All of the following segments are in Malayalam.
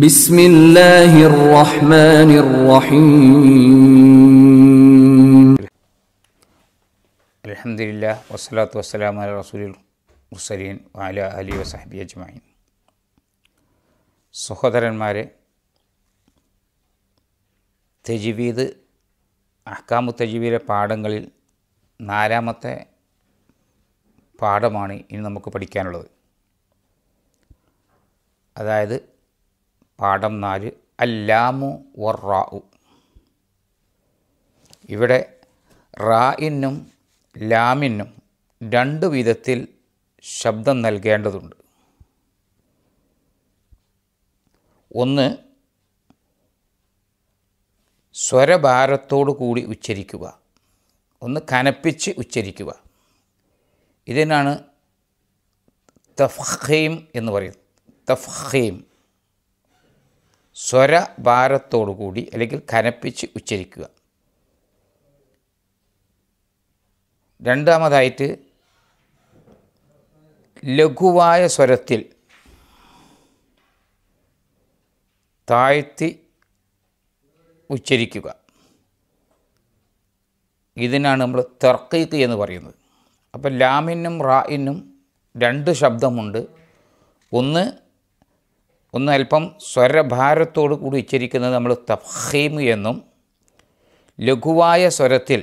بسم الله الرحمن الرحيم الحمد لله والصلاة والسلام على رسول المرسلين وعلى آله وصحبه أجمعين സഹോദരന്മാരെ തെജിവീദ് അഹ്കാമു തെജിവീലെ പാഠങ്ങളിൽ നാലാമത്തെ പാഠമാണ് ഇനി നമുക്ക് പഠിക്കാനുള്ളത് അതായത് പാഠം നാല് അല്ലാമു വറാഉ ഇവിടെ റായിനും ലാമിനും രണ്ട് വിധത്തിൽ ശബ്ദം നൽകേണ്ടതുണ്ട് ഒന്ന് സ്വരഭാരത്തോടു കൂടി ഉച്ചരിക്കുക ഒന്ന് കനപ്പിച്ച് ഉച്ചരിക്കുക ഇതിനാണ് തഫഹീം എന്ന് പറയുന്നത് തഫഹീം സ്വര ഭാരത്തോടുകൂടി അല്ലെങ്കിൽ കനപ്പിച്ച് ഉച്ചരിക്കുക രണ്ടാമതായിട്ട് ലഘുവായ സ്വരത്തിൽ താഴ്ത്തി ഉച്ചരിക്കുക ഇതിനാണ് നമ്മൾ തർക്കീക്ക് എന്ന് പറയുന്നത് അപ്പോൾ ലാമിനും റായിനും രണ്ട് ശബ്ദമുണ്ട് ഒന്ന് ഒന്ന് അല്പം സ്വരഭാരത്തോടു കൂടി ഉച്ചരിക്കുന്നത് നമ്മൾ തഫീം എന്നും ലഘുവായ സ്വരത്തിൽ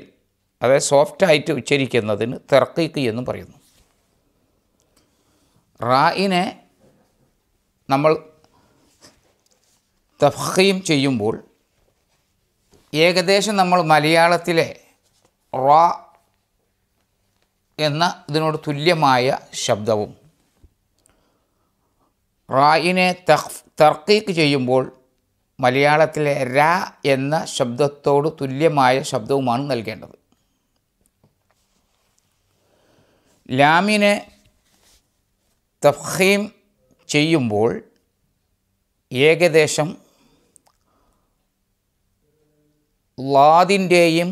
അതായത് സോഫ്റ്റായിട്ട് ഉച്ചരിക്കുന്നതിന് തെർക്കീക്ക് എന്നും പറയുന്നു റായിനെ നമ്മൾ തഫീം ചെയ്യുമ്പോൾ ഏകദേശം നമ്മൾ മലയാളത്തിലെ റ എന്ന ഇതിനോട് തുല്യമായ ശബ്ദവും റായിനെ തർക്കീക്ക് ചെയ്യുമ്പോൾ മലയാളത്തിലെ ര എന്ന ശബ്ദത്തോട് തുല്യമായ ശബ്ദവുമാണ് നൽകേണ്ടത് ലാമിനെ തഫീം ചെയ്യുമ്പോൾ ഏകദേശം ലാദിൻ്റെയും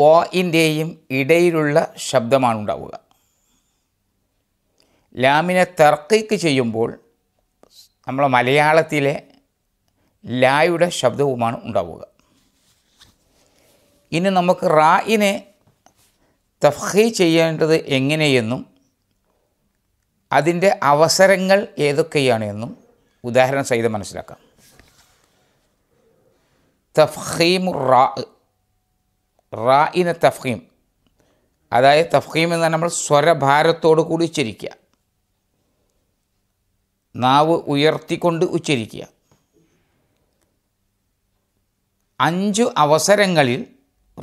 ലോയിൻ്റെയും ഇടയിലുള്ള ശബ്ദമാണ് ഉണ്ടാവുക ലാമിനെ തർക്കിക്ക് ചെയ്യുമ്പോൾ നമ്മളെ മലയാളത്തിലെ ലായുടെ ശബ്ദവുമാണ് ഉണ്ടാവുക ഇനി നമുക്ക് റായിനെ തഫ്ഹി ചെയ്യേണ്ടത് എങ്ങനെയെന്നും അതിൻ്റെ അവസരങ്ങൾ ഏതൊക്കെയാണ് എന്നും ഉദാഹരണം സഹിതം മനസ്സിലാക്കാം തഫ്ഹീം റാ റായിനെ തഫ്ഹീം അതായത് തഫ്ഹീം എന്നാൽ നമ്മൾ സ്വരഭാരത്തോടു കൂടി ചിരിക്കുക നാവ് ഉയർത്തിക്കൊണ്ട് ഉച്ചരിക്കുക അഞ്ചു അവസരങ്ങളിൽ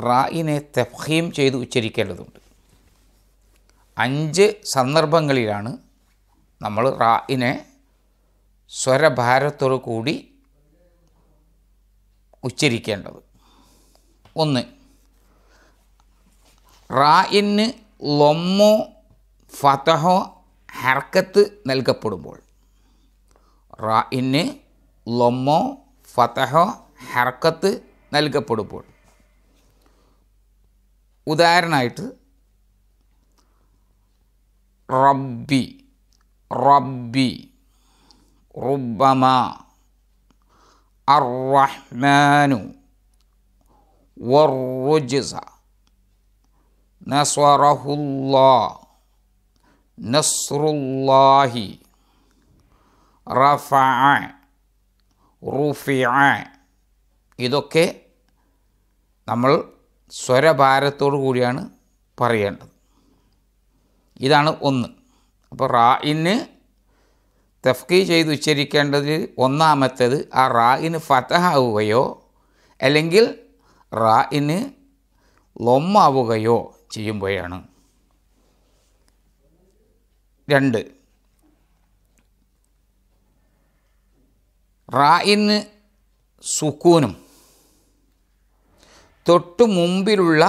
റായിനെ തെഫീം ചെയ്ത് ഉച്ചരിക്കേണ്ടതുണ്ട് അഞ്ച് സന്ദർഭങ്ങളിലാണ് നമ്മൾ റായിനെ സ്വരഭാരത്തോടു കൂടി ഉച്ചരിക്കേണ്ടത് ഒന്ന് റായിന് ലൊമ്മോ ഫതഹോ ഹർക്കത്ത് നൽകപ്പെടുമ്പോൾ റായിന് ലൊമ്മോ ഫതഹോ ഹർക്കത്ത് നൽകപ്പെടുമ്പോൾ ഉദാഹരണമായിട്ട് റബ്ബി റബ്ബി റുബമ അറഹ്മാനു വറുജിസ നസ്വറഹുല്ലാ നസ്രുല്ലാഹി റഫ റുഫിയ ഇതൊക്കെ നമ്മൾ സ്വരഭാരത്തോടു കൂടിയാണ് പറയേണ്ടത് ഇതാണ് ഒന്ന് അപ്പോൾ റായിന് തെഫ്കി ചെയ്ത് ഉച്ചരിക്കേണ്ടത് ഒന്നാമത്തേത് ആ റായിന് ഫതഹാവുകയോ അല്ലെങ്കിൽ റായിന് ലൊമ്മാവുകയോ ചെയ്യുമ്പോഴാണ് രണ്ട് റായിന്ന് സുക്കൂനും തൊട്ടു മുമ്പിലുള്ള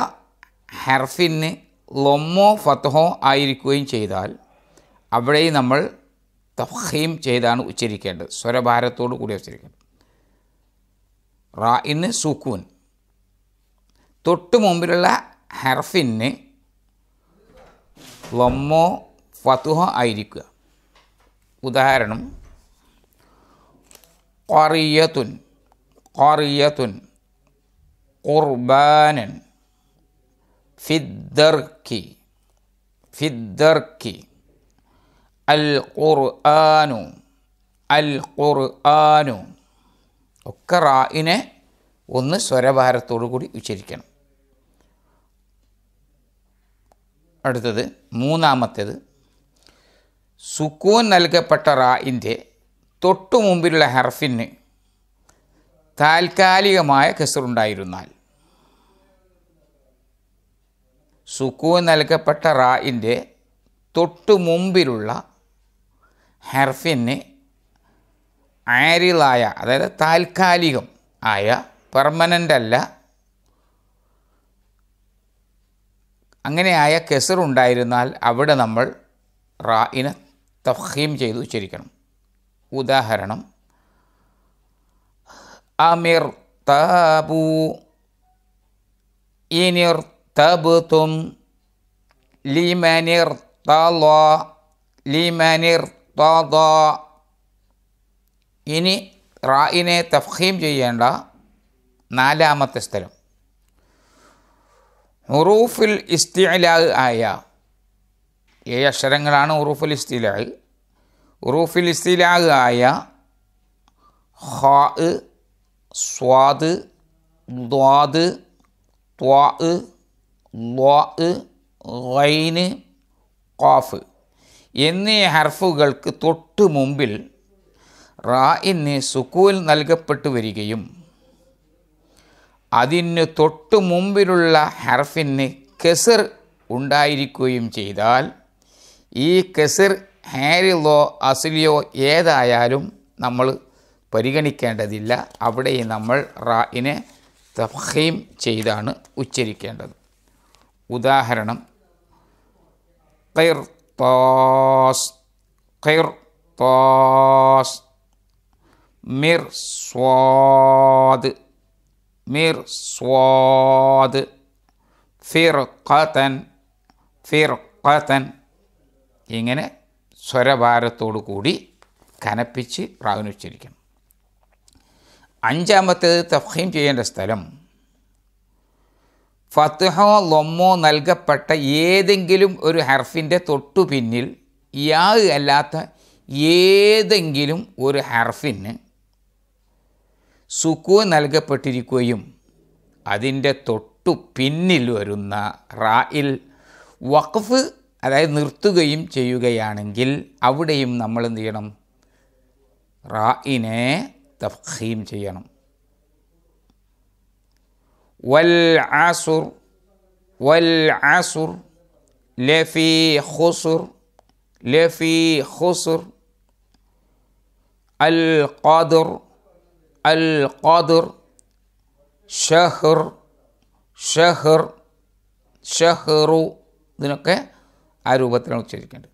ഹെർഫിന് ലൊമ്മോ ഫത്തഹോ ആയിരിക്കുകയും ചെയ്താൽ അവിടെയും നമ്മൾ തഫീം ചെയ്താണ് ഉച്ചരിക്കേണ്ടത് സ്വരഭാരത്തോടു കൂടി ഉച്ചരിക്കേണ്ടത് റായിന് സുക്കൂൻ തൊട്ടു മുമ്പിലുള്ള ഹെർഫിന് ലൊമ്മോ ഫത്തുഹോ ആയിരിക്കുക ഉദാഹരണം കൊറിയത്തുൻ കൊറിയത്തുൻ ഖുർബാനൻ ഫിദ്ദർക്കി ഫിദ്ദർക്കി അൽ ഖുർആാനു അൽ ഖുർആാനു ഒക്കെ റായിനെ ഒന്ന് സ്വരഭാരത്തോടു കൂടി ഉച്ചരിക്കണം അടുത്തത് മൂന്നാമത്തേത് സുക്കൂൻ നൽകപ്പെട്ട റായിൻ്റെ തൊട്ടു മുമ്പിലുള്ള ഹർഫിന് താൽക്കാലികമായ കെസറുണ്ടായിരുന്നാൽ സുക്കൂൻ നൽകപ്പെട്ട റായിൻ്റെ തൊട്ടു മുമ്പിലുള്ള ഹെർഫിന് ആരിലായ അതായത് താൽക്കാലികം ആയ പെർമനൻ്റ് അല്ല അങ്ങനെയായ കെസർ ഉണ്ടായിരുന്നാൽ അവിടെ നമ്മൾ റായിനെ തഫീം ചെയ്ത് ഉച്ചരിക്കണം ഉദാഹരണം അമിർ താപു ഇനിർ തബുത്തും ലിമനിർ താലോ ലിമനിർ താതോ ഇനി റായിനെ തഫീം ചെയ്യേണ്ട നാലാമത്തെ സ്ഥലം ഉറൂഫുൽ ഇസ്തിലാഹ് ആയ ഏഴ് അക്ഷരങ്ങളാണ് ഉറൂഫുൽ ഇസ്തിലാഹ് ഉറൂഫിൽ ഇസ്തിലാകായ ഹാ സ്വാദ് ദ്വാദ് ത്വാ ദ്വാ വൈന് ഖാഫ് എന്നീ ഹർഫുകൾക്ക് തൊട്ടു മുമ്പിൽ റായിന് സുക്കൂൽ നൽകപ്പെട്ടു വരികയും അതിന് തൊട്ടു മുമ്പിലുള്ള ഹർഫിന് കെസിർ ഉണ്ടായിരിക്കുകയും ചെയ്താൽ ഈ കെസിർ ഹാരിലോ അസിലിയോ ഏതായാലും നമ്മൾ പരിഗണിക്കേണ്ടതില്ല അവിടെ നമ്മൾ റായിനെ തഫീം ചെയ്താണ് ഉച്ചരിക്കേണ്ടത് ഉദാഹരണം മിർ സ്വാദ് ഫിർ മിർസ്വാദ് ഫിർ ഫിർഖത്തൻ ഇങ്ങനെ സ്വരഭാരത്തോടു കൂടി കനപ്പിച്ച് പ്രാവിനുച്ചിരിക്കണം അഞ്ചാമത്തേത് തഫീം ചെയ്യേണ്ട സ്ഥലം ഫത്ഹോ ലൊമ്മോ നൽകപ്പെട്ട ഏതെങ്കിലും ഒരു ഹർഫിൻ്റെ തൊട്ടു പിന്നിൽ യാ അല്ലാത്ത ഏതെങ്കിലും ഒരു ഹർഫിന് സുക്കു നൽകപ്പെട്ടിരിക്കുകയും അതിൻ്റെ തൊട്ടു പിന്നിൽ വരുന്ന റായിൽ വഖഫ് അതായത് നിർത്തുകയും ചെയ്യുകയാണെങ്കിൽ അവിടെയും നമ്മൾ എന്ത് ചെയ്യണം റായിനെ തഫീം ചെയ്യണം വൽ ആസുർ വൽ ആസുർ ലഫി ഹുസുർ ലഫി ഹുസുർ അൽ ഖാദുർ അൽ ഖാദുർ ഷഹർ ഷഹർ ഷഹറു ഇതിനൊക്കെ ആ രൂപത്തിലാണ് ഉച്ചരിക്കേണ്ടത്